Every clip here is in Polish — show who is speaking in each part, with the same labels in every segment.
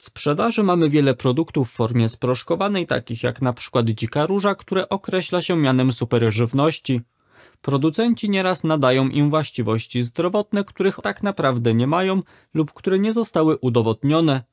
Speaker 1: sprzedaży mamy wiele produktów w formie sproszkowanej, takich jak na przykład dzika róża, które określa się mianem superżywności. Producenci nieraz nadają im właściwości zdrowotne, których tak naprawdę nie mają lub które nie zostały udowodnione.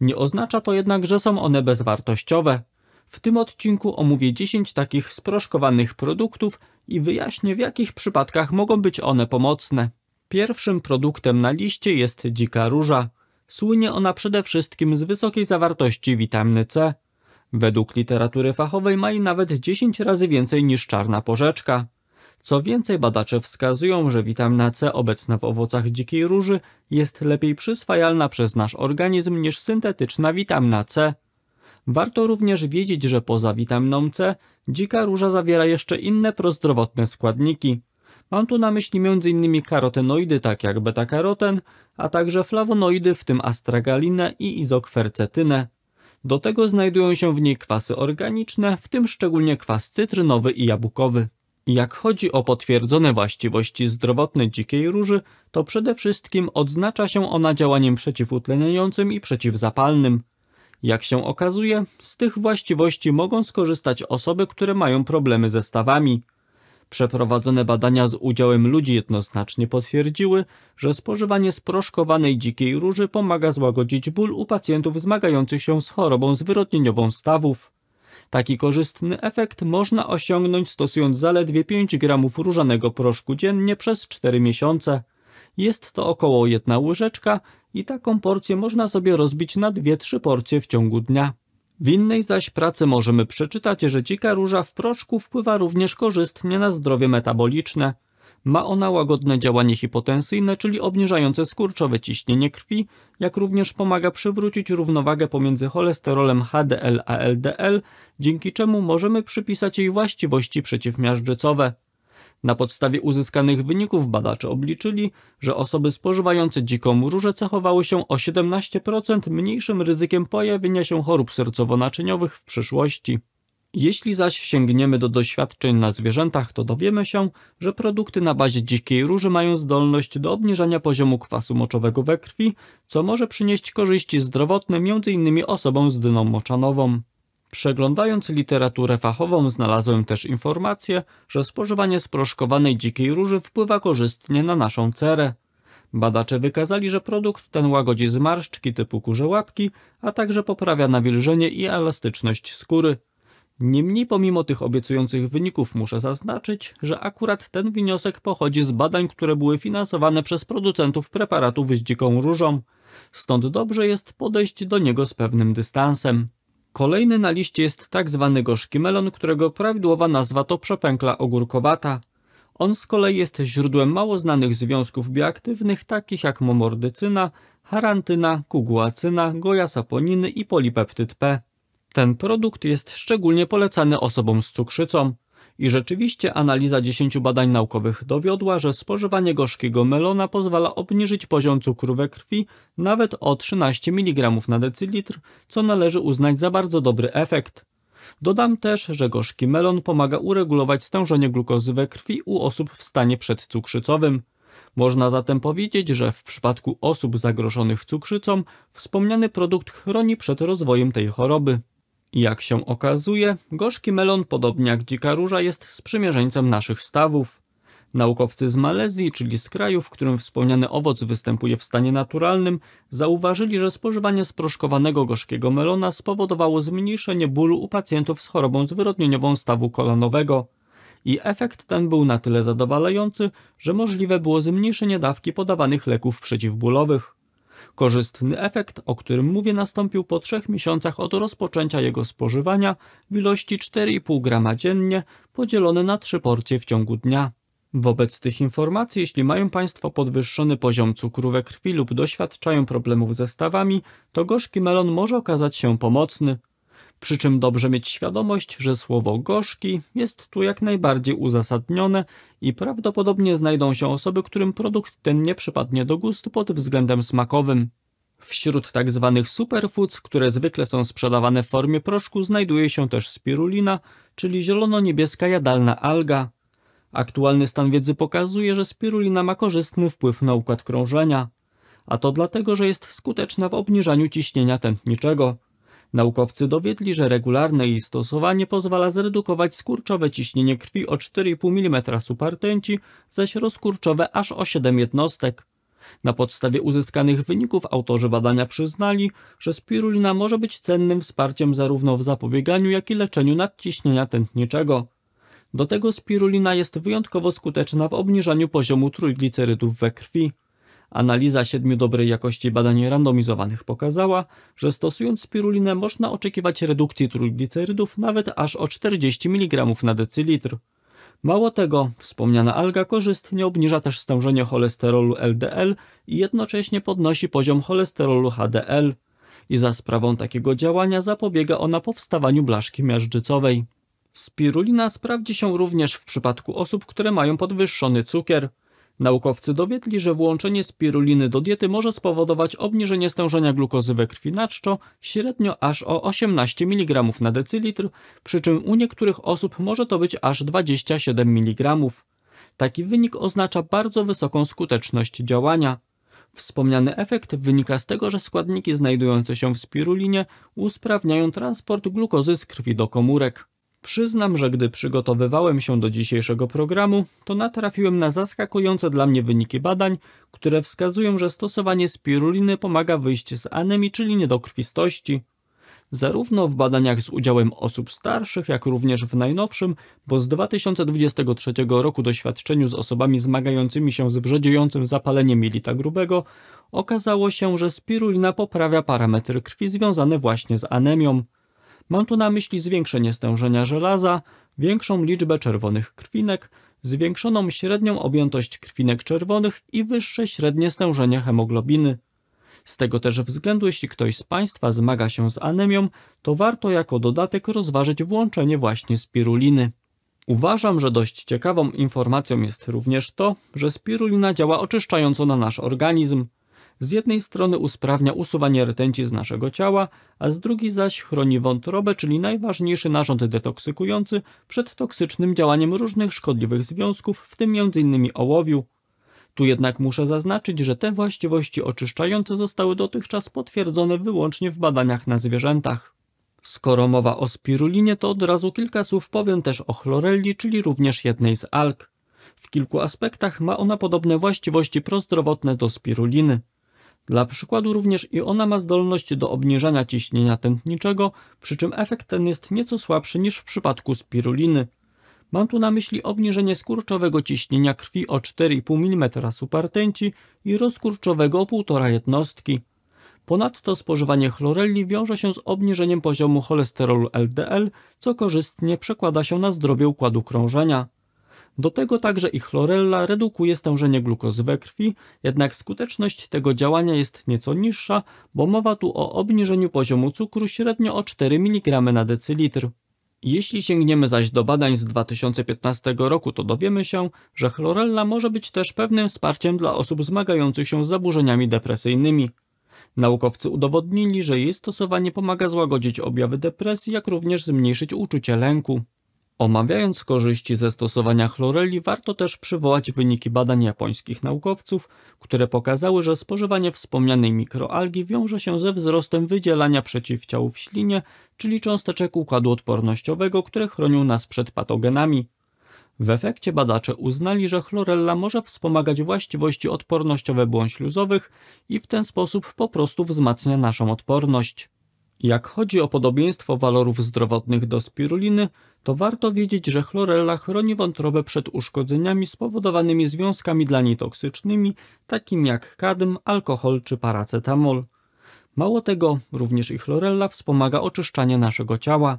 Speaker 1: Nie oznacza to jednak, że są one bezwartościowe. W tym odcinku omówię 10 takich sproszkowanych produktów i wyjaśnię w jakich przypadkach mogą być one pomocne. Pierwszym produktem na liście jest dzika róża. Słynie ona przede wszystkim z wysokiej zawartości witaminy C. Według literatury fachowej ma jej nawet 10 razy więcej niż czarna porzeczka. Co więcej, badacze wskazują, że witamina C obecna w owocach dzikiej róży jest lepiej przyswajalna przez nasz organizm niż syntetyczna witamina C. Warto również wiedzieć, że poza witaminą C dzika róża zawiera jeszcze inne prozdrowotne składniki. Mam tu na myśli m.in. karotenoidy, tak jak beta-karoten, a także flawonoidy, w tym astragalinę i izokwercetynę. Do tego znajdują się w niej kwasy organiczne, w tym szczególnie kwas cytrynowy i jabłkowy. Jak chodzi o potwierdzone właściwości zdrowotne dzikiej róży, to przede wszystkim odznacza się ona działaniem przeciwutleniającym i przeciwzapalnym. Jak się okazuje, z tych właściwości mogą skorzystać osoby, które mają problemy ze stawami – Przeprowadzone badania z udziałem ludzi jednoznacznie potwierdziły, że spożywanie sproszkowanej dzikiej róży pomaga złagodzić ból u pacjentów zmagających się z chorobą zwyrodnieniową stawów. Taki korzystny efekt można osiągnąć stosując zaledwie 5 gramów różanego proszku dziennie przez 4 miesiące. Jest to około jedna łyżeczka i taką porcję można sobie rozbić na 2-3 porcje w ciągu dnia. W innej zaś pracy możemy przeczytać, że dzika róża w proszku wpływa również korzystnie na zdrowie metaboliczne. Ma ona łagodne działanie hipotensyjne, czyli obniżające skurczowe ciśnienie krwi, jak również pomaga przywrócić równowagę pomiędzy cholesterolem HDL a LDL, dzięki czemu możemy przypisać jej właściwości przeciwmiażdżycowe. Na podstawie uzyskanych wyników badacze obliczyli, że osoby spożywające dziką różę cechowały się o 17% mniejszym ryzykiem pojawienia się chorób sercowo-naczyniowych w przyszłości. Jeśli zaś sięgniemy do doświadczeń na zwierzętach, to dowiemy się, że produkty na bazie dzikiej róży mają zdolność do obniżania poziomu kwasu moczowego we krwi, co może przynieść korzyści zdrowotne m.in. osobom z dyną moczanową. Przeglądając literaturę fachową znalazłem też informację, że spożywanie sproszkowanej dzikiej róży wpływa korzystnie na naszą cerę. Badacze wykazali, że produkt ten łagodzi zmarszczki typu kurze łapki, a także poprawia nawilżenie i elastyczność skóry. Niemniej pomimo tych obiecujących wyników muszę zaznaczyć, że akurat ten wniosek pochodzi z badań, które były finansowane przez producentów preparatów z dziką różą. Stąd dobrze jest podejść do niego z pewnym dystansem. Kolejny na liście jest tak zwany gorzki melon, którego prawidłowa nazwa to przepękla ogórkowata. On z kolei jest źródłem mało znanych związków bioaktywnych takich jak momordycyna, harantyna, kuguacyna, saponiny i polipeptyd P. Ten produkt jest szczególnie polecany osobom z cukrzycą. I rzeczywiście analiza 10 badań naukowych dowiodła, że spożywanie gorzkiego melona pozwala obniżyć poziom cukru we krwi nawet o 13 mg na decylitr, co należy uznać za bardzo dobry efekt. Dodam też, że gorzki melon pomaga uregulować stężenie glukozy we krwi u osób w stanie przedcukrzycowym. Można zatem powiedzieć, że w przypadku osób zagrożonych cukrzycą wspomniany produkt chroni przed rozwojem tej choroby. Jak się okazuje, gorzki melon, podobnie jak dzika róża, jest sprzymierzeńcem naszych stawów. Naukowcy z Malezji, czyli z kraju, w którym wspomniany owoc występuje w stanie naturalnym, zauważyli, że spożywanie sproszkowanego gorzkiego melona spowodowało zmniejszenie bólu u pacjentów z chorobą zwyrodnieniową stawu kolanowego. I efekt ten był na tyle zadowalający, że możliwe było zmniejszenie dawki podawanych leków przeciwbólowych. Korzystny efekt, o którym mówię, nastąpił po trzech miesiącach od rozpoczęcia jego spożywania w ilości 4,5 grama dziennie podzielone na trzy porcje w ciągu dnia. Wobec tych informacji, jeśli mają Państwo podwyższony poziom cukru we krwi lub doświadczają problemów ze stawami, to gorzki melon może okazać się pomocny, przy czym dobrze mieć świadomość, że słowo gorzki jest tu jak najbardziej uzasadnione i prawdopodobnie znajdą się osoby, którym produkt ten nie przypadnie do gustu pod względem smakowym. Wśród tak zwanych superfoods, które zwykle są sprzedawane w formie proszku, znajduje się też spirulina, czyli zielono-niebieska jadalna alga. Aktualny stan wiedzy pokazuje, że spirulina ma korzystny wpływ na układ krążenia, a to dlatego, że jest skuteczna w obniżaniu ciśnienia tętniczego. Naukowcy dowiedli, że regularne jej stosowanie pozwala zredukować skurczowe ciśnienie krwi o 4,5 mm supertęci, zaś rozkurczowe aż o 7 jednostek. Na podstawie uzyskanych wyników autorzy badania przyznali, że spirulina może być cennym wsparciem zarówno w zapobieganiu, jak i leczeniu nadciśnienia tętniczego. Do tego spirulina jest wyjątkowo skuteczna w obniżaniu poziomu trójglicerydów we krwi. Analiza siedmiu dobrej jakości badań randomizowanych pokazała, że stosując spirulinę można oczekiwać redukcji trójglicerydów nawet aż o 40 mg na decylitr. Mało tego, wspomniana alga korzystnie obniża też stężenie cholesterolu LDL i jednocześnie podnosi poziom cholesterolu HDL. I za sprawą takiego działania zapobiega ona powstawaniu blaszki miażdżycowej. Spirulina sprawdzi się również w przypadku osób, które mają podwyższony cukier. Naukowcy dowiedli, że włączenie spiruliny do diety może spowodować obniżenie stężenia glukozy we krwi na średnio aż o 18 mg na decylitr, przy czym u niektórych osób może to być aż 27 mg. Taki wynik oznacza bardzo wysoką skuteczność działania. Wspomniany efekt wynika z tego, że składniki znajdujące się w spirulinie usprawniają transport glukozy z krwi do komórek. Przyznam, że gdy przygotowywałem się do dzisiejszego programu, to natrafiłem na zaskakujące dla mnie wyniki badań, które wskazują, że stosowanie spiruliny pomaga wyjść z anemii, czyli niedokrwistości. Zarówno w badaniach z udziałem osób starszych, jak również w najnowszym, bo z 2023 roku doświadczeniu z osobami zmagającymi się z wrzedziejącym zapaleniem jelita grubego, okazało się, że spirulina poprawia parametry krwi związane właśnie z anemią. Mam tu na myśli zwiększenie stężenia żelaza, większą liczbę czerwonych krwinek, zwiększoną średnią objętość krwinek czerwonych i wyższe średnie stężenie hemoglobiny. Z tego też względu, jeśli ktoś z Państwa zmaga się z anemią, to warto jako dodatek rozważyć włączenie właśnie spiruliny. Uważam, że dość ciekawą informacją jest również to, że spirulina działa oczyszczająco na nasz organizm. Z jednej strony usprawnia usuwanie retencji z naszego ciała, a z drugiej zaś chroni wątrobę, czyli najważniejszy narząd detoksykujący przed toksycznym działaniem różnych szkodliwych związków, w tym m.in. ołowiu. Tu jednak muszę zaznaczyć, że te właściwości oczyszczające zostały dotychczas potwierdzone wyłącznie w badaniach na zwierzętach. Skoro mowa o spirulinie, to od razu kilka słów powiem też o chlorelli, czyli również jednej z alg. W kilku aspektach ma ona podobne właściwości prozdrowotne do spiruliny. Dla przykładu również i ona ma zdolność do obniżania ciśnienia tętniczego, przy czym efekt ten jest nieco słabszy niż w przypadku spiruliny. Mam tu na myśli obniżenie skurczowego ciśnienia krwi o 4,5 mm supertęci i rozkurczowego o 1,5 jednostki. Ponadto spożywanie chlorelli wiąże się z obniżeniem poziomu cholesterolu LDL, co korzystnie przekłada się na zdrowie układu krążenia. Do tego także i chlorella redukuje stężenie glukozy we krwi, jednak skuteczność tego działania jest nieco niższa, bo mowa tu o obniżeniu poziomu cukru średnio o 4 mg na decylitr. Jeśli sięgniemy zaś do badań z 2015 roku, to dowiemy się, że chlorella może być też pewnym wsparciem dla osób zmagających się z zaburzeniami depresyjnymi. Naukowcy udowodnili, że jej stosowanie pomaga złagodzić objawy depresji, jak również zmniejszyć uczucie lęku. Omawiając korzyści ze stosowania chloreli, warto też przywołać wyniki badań japońskich naukowców, które pokazały, że spożywanie wspomnianej mikroalgi wiąże się ze wzrostem wydzielania przeciwciał w ślinie, czyli cząsteczek układu odpornościowego, które chronią nas przed patogenami. W efekcie badacze uznali, że chlorella może wspomagać właściwości odpornościowe błon śluzowych i w ten sposób po prostu wzmacnia naszą odporność. Jak chodzi o podobieństwo walorów zdrowotnych do spiruliny, to warto wiedzieć, że chlorella chroni wątrobę przed uszkodzeniami spowodowanymi związkami dla niej toksycznymi, takimi jak kadm, alkohol czy paracetamol. Mało tego, również i chlorella wspomaga oczyszczanie naszego ciała.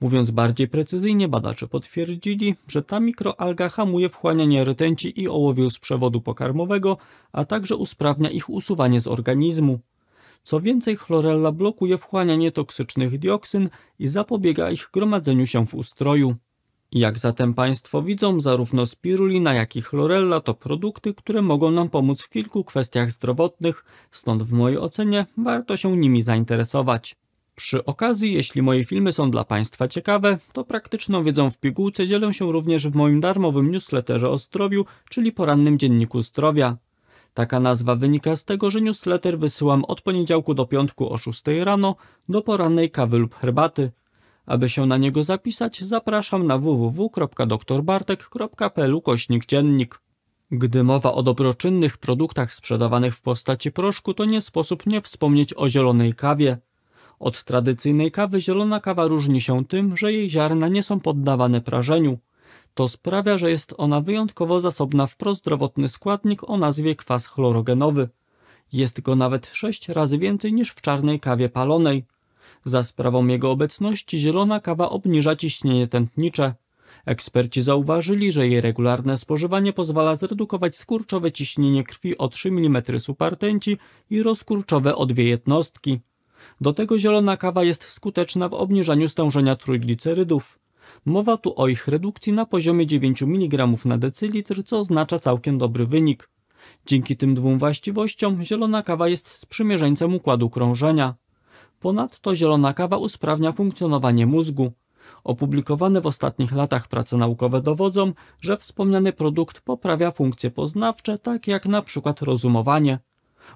Speaker 1: Mówiąc bardziej precyzyjnie, badacze potwierdzili, że ta mikroalga hamuje wchłanianie rtęci i ołowiu z przewodu pokarmowego, a także usprawnia ich usuwanie z organizmu. Co więcej, chlorella blokuje wchłanianie toksycznych dioksyn i zapobiega ich gromadzeniu się w ustroju. Jak zatem Państwo widzą, zarówno spirulina, jak i chlorella to produkty, które mogą nam pomóc w kilku kwestiach zdrowotnych, stąd w mojej ocenie warto się nimi zainteresować. Przy okazji, jeśli moje filmy są dla Państwa ciekawe, to praktyczną wiedzą w pigułce dzielę się również w moim darmowym newsletterze o zdrowiu, czyli porannym dzienniku zdrowia. Taka nazwa wynika z tego, że newsletter wysyłam od poniedziałku do piątku o 6 rano do porannej kawy lub herbaty. Aby się na niego zapisać, zapraszam na www.doktorbartek.pl kośnik dziennik. Gdy mowa o dobroczynnych produktach sprzedawanych w postaci proszku, to nie sposób nie wspomnieć o zielonej kawie. Od tradycyjnej kawy zielona kawa różni się tym, że jej ziarna nie są poddawane prażeniu. To sprawia, że jest ona wyjątkowo zasobna w prozdrowotny składnik o nazwie kwas chlorogenowy. Jest go nawet sześć razy więcej niż w czarnej kawie palonej. Za sprawą jego obecności zielona kawa obniża ciśnienie tętnicze. Eksperci zauważyli, że jej regularne spożywanie pozwala zredukować skurczowe ciśnienie krwi o 3 mm supertenci i rozkurczowe o dwie jednostki. Do tego zielona kawa jest skuteczna w obniżaniu stężenia trójglicerydów. Mowa tu o ich redukcji na poziomie 9 mg na decylitr, co oznacza całkiem dobry wynik. Dzięki tym dwóm właściwościom zielona kawa jest sprzymierzeńcem układu krążenia. Ponadto zielona kawa usprawnia funkcjonowanie mózgu. Opublikowane w ostatnich latach prace naukowe dowodzą, że wspomniany produkt poprawia funkcje poznawcze, tak jak na przykład rozumowanie.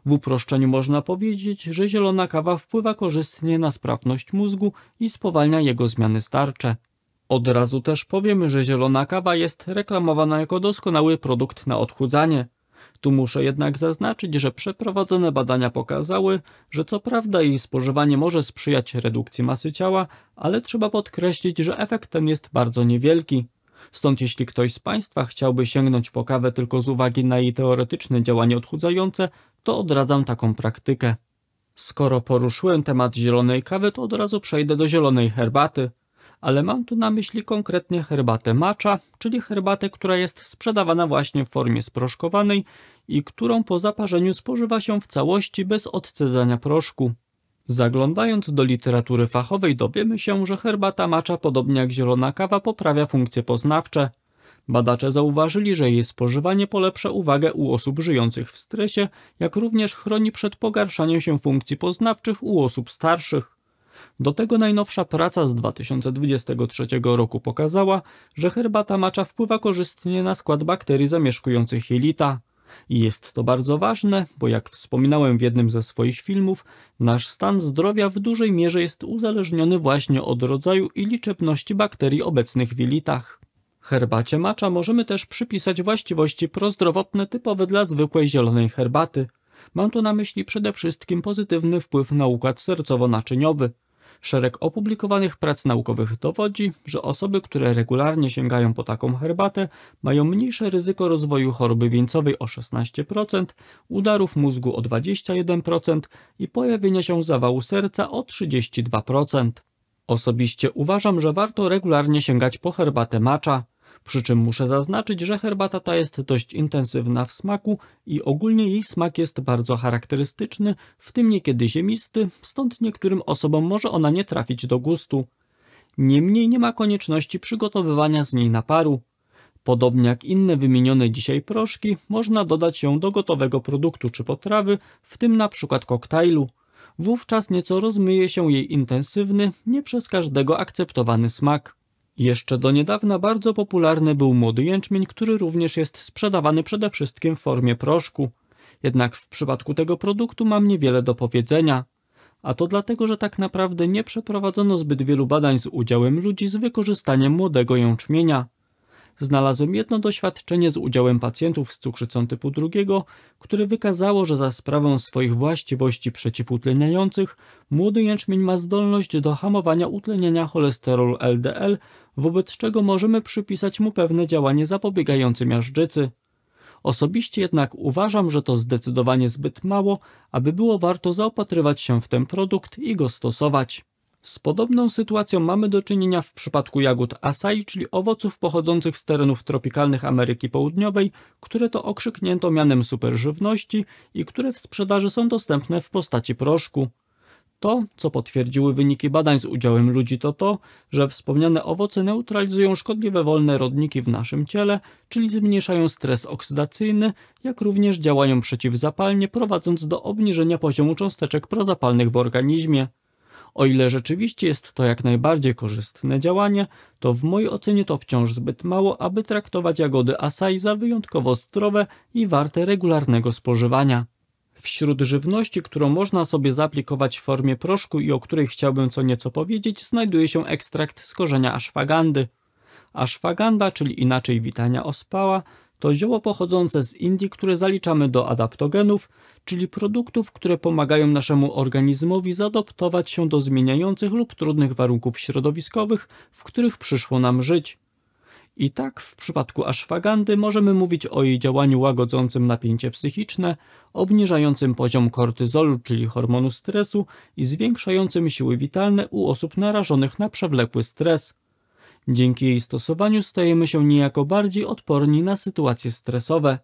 Speaker 1: W uproszczeniu można powiedzieć, że zielona kawa wpływa korzystnie na sprawność mózgu i spowalnia jego zmiany starcze. Od razu też powiem, że zielona kawa jest reklamowana jako doskonały produkt na odchudzanie. Tu muszę jednak zaznaczyć, że przeprowadzone badania pokazały, że co prawda jej spożywanie może sprzyjać redukcji masy ciała, ale trzeba podkreślić, że efekt ten jest bardzo niewielki. Stąd jeśli ktoś z Państwa chciałby sięgnąć po kawę tylko z uwagi na jej teoretyczne działanie odchudzające, to odradzam taką praktykę. Skoro poruszyłem temat zielonej kawy, to od razu przejdę do zielonej herbaty – ale mam tu na myśli konkretnie herbatę macza, czyli herbatę, która jest sprzedawana właśnie w formie sproszkowanej i którą po zaparzeniu spożywa się w całości bez odcedzania proszku. Zaglądając do literatury fachowej dowiemy się, że herbata macza, podobnie jak zielona kawa, poprawia funkcje poznawcze. Badacze zauważyli, że jej spożywanie polepsza uwagę u osób żyjących w stresie, jak również chroni przed pogarszaniem się funkcji poznawczych u osób starszych. Do tego najnowsza praca z 2023 roku pokazała, że herbata macza wpływa korzystnie na skład bakterii zamieszkujących jelita. I jest to bardzo ważne, bo jak wspominałem w jednym ze swoich filmów, nasz stan zdrowia w dużej mierze jest uzależniony właśnie od rodzaju i liczebności bakterii obecnych w jelitach. Herbacie macza możemy też przypisać właściwości prozdrowotne typowe dla zwykłej zielonej herbaty. Mam tu na myśli przede wszystkim pozytywny wpływ na układ sercowo-naczyniowy. Szereg opublikowanych prac naukowych dowodzi, że osoby, które regularnie sięgają po taką herbatę, mają mniejsze ryzyko rozwoju choroby wieńcowej o 16%, udarów mózgu o 21% i pojawienia się zawału serca o 32%. Osobiście uważam, że warto regularnie sięgać po herbatę macza. Przy czym muszę zaznaczyć, że herbata ta jest dość intensywna w smaku i ogólnie jej smak jest bardzo charakterystyczny, w tym niekiedy ziemisty, stąd niektórym osobom może ona nie trafić do gustu. Niemniej nie ma konieczności przygotowywania z niej naparu. Podobnie jak inne wymienione dzisiaj proszki, można dodać ją do gotowego produktu czy potrawy, w tym na przykład koktajlu. Wówczas nieco rozmyje się jej intensywny, nie przez każdego akceptowany smak. Jeszcze do niedawna bardzo popularny był młody jęczmień, który również jest sprzedawany przede wszystkim w formie proszku. Jednak w przypadku tego produktu mam niewiele do powiedzenia. A to dlatego, że tak naprawdę nie przeprowadzono zbyt wielu badań z udziałem ludzi z wykorzystaniem młodego jęczmienia. Znalazłem jedno doświadczenie z udziałem pacjentów z cukrzycą typu drugiego, które wykazało, że za sprawą swoich właściwości przeciwutleniających młody jęczmień ma zdolność do hamowania utlenienia cholesterolu LDL wobec czego możemy przypisać mu pewne działanie zapobiegające miażdżycy. Osobiście jednak uważam, że to zdecydowanie zbyt mało, aby było warto zaopatrywać się w ten produkt i go stosować. Z podobną sytuacją mamy do czynienia w przypadku jagód asai, czyli owoców pochodzących z terenów tropikalnych Ameryki Południowej, które to okrzyknięto mianem superżywności i które w sprzedaży są dostępne w postaci proszku. To, co potwierdziły wyniki badań z udziałem ludzi, to to, że wspomniane owoce neutralizują szkodliwe wolne rodniki w naszym ciele, czyli zmniejszają stres oksydacyjny, jak również działają przeciwzapalnie, prowadząc do obniżenia poziomu cząsteczek prozapalnych w organizmie. O ile rzeczywiście jest to jak najbardziej korzystne działanie, to w mojej ocenie to wciąż zbyt mało, aby traktować jagody asai za wyjątkowo zdrowe i warte regularnego spożywania. Wśród żywności, którą można sobie zaaplikować w formie proszku i o której chciałbym co nieco powiedzieć, znajduje się ekstrakt z korzenia aszwagandy. Aszwaganda, czyli inaczej witania ospała, to zioło pochodzące z Indii, które zaliczamy do adaptogenów, czyli produktów, które pomagają naszemu organizmowi zadoptować się do zmieniających lub trudnych warunków środowiskowych, w których przyszło nam żyć. I tak w przypadku ashwagandy możemy mówić o jej działaniu łagodzącym napięcie psychiczne, obniżającym poziom kortyzolu, czyli hormonu stresu i zwiększającym siły witalne u osób narażonych na przewlekły stres. Dzięki jej stosowaniu stajemy się niejako bardziej odporni na sytuacje stresowe.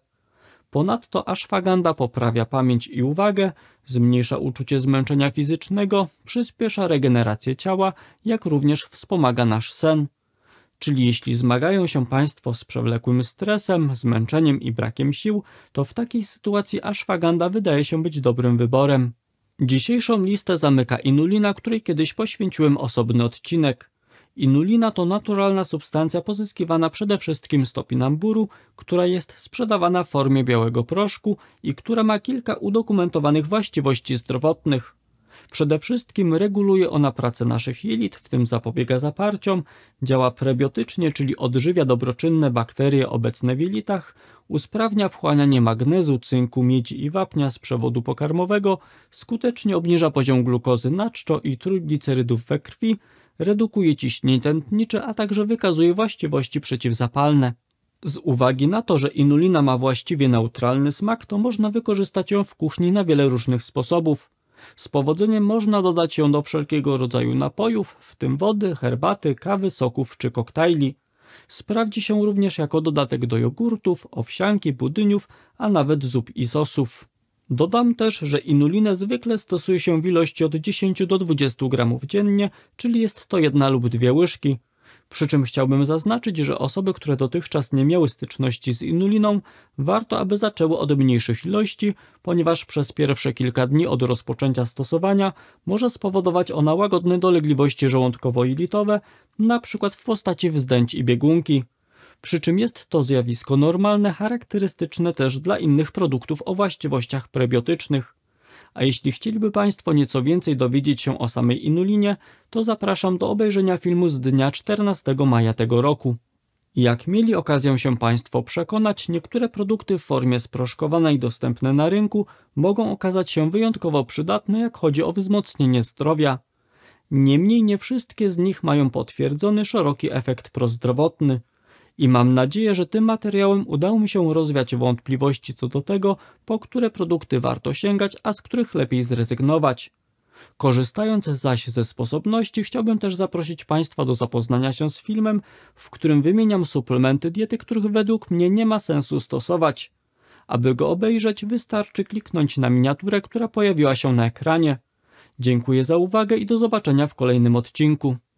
Speaker 1: Ponadto ashwaganda poprawia pamięć i uwagę, zmniejsza uczucie zmęczenia fizycznego, przyspiesza regenerację ciała, jak również wspomaga nasz sen. Czyli jeśli zmagają się Państwo z przewlekłym stresem, zmęczeniem i brakiem sił, to w takiej sytuacji ashwaganda wydaje się być dobrym wyborem. Dzisiejszą listę zamyka inulina, której kiedyś poświęciłem osobny odcinek. Inulina to naturalna substancja pozyskiwana przede wszystkim z topinamburu, która jest sprzedawana w formie białego proszku i która ma kilka udokumentowanych właściwości zdrowotnych. Przede wszystkim reguluje ona pracę naszych jelit, w tym zapobiega zaparciom, działa prebiotycznie, czyli odżywia dobroczynne bakterie obecne w jelitach, usprawnia wchłanianie magnezu, cynku, miedzi i wapnia z przewodu pokarmowego, skutecznie obniża poziom glukozy na czczo i trójglicerydów we krwi, redukuje ciśnienie tętnicze, a także wykazuje właściwości przeciwzapalne. Z uwagi na to, że inulina ma właściwie neutralny smak, to można wykorzystać ją w kuchni na wiele różnych sposobów. Z powodzeniem można dodać ją do wszelkiego rodzaju napojów, w tym wody, herbaty, kawy, soków czy koktajli. Sprawdzi się również jako dodatek do jogurtów, owsianki, budyniów, a nawet zup i sosów. Dodam też, że inulinę zwykle stosuje się w ilości od 10 do 20 gramów dziennie, czyli jest to jedna lub dwie łyżki. Przy czym chciałbym zaznaczyć, że osoby, które dotychczas nie miały styczności z inuliną, warto aby zaczęły od mniejszych ilości, ponieważ przez pierwsze kilka dni od rozpoczęcia stosowania może spowodować ona łagodne dolegliwości żołądkowo-jelitowe, np. w postaci wzdęć i biegunki. Przy czym jest to zjawisko normalne, charakterystyczne też dla innych produktów o właściwościach prebiotycznych a jeśli chcieliby Państwo nieco więcej dowiedzieć się o samej inulinie, to zapraszam do obejrzenia filmu z dnia 14 maja tego roku. Jak mieli okazję się Państwo przekonać, niektóre produkty w formie sproszkowanej dostępne na rynku mogą okazać się wyjątkowo przydatne, jak chodzi o wzmocnienie zdrowia. Niemniej nie wszystkie z nich mają potwierdzony szeroki efekt prozdrowotny i mam nadzieję, że tym materiałem udało mi się rozwiać wątpliwości co do tego, po które produkty warto sięgać, a z których lepiej zrezygnować. Korzystając zaś ze sposobności, chciałbym też zaprosić Państwa do zapoznania się z filmem, w którym wymieniam suplementy diety, których według mnie nie ma sensu stosować. Aby go obejrzeć, wystarczy kliknąć na miniaturę, która pojawiła się na ekranie. Dziękuję za uwagę i do zobaczenia w kolejnym odcinku.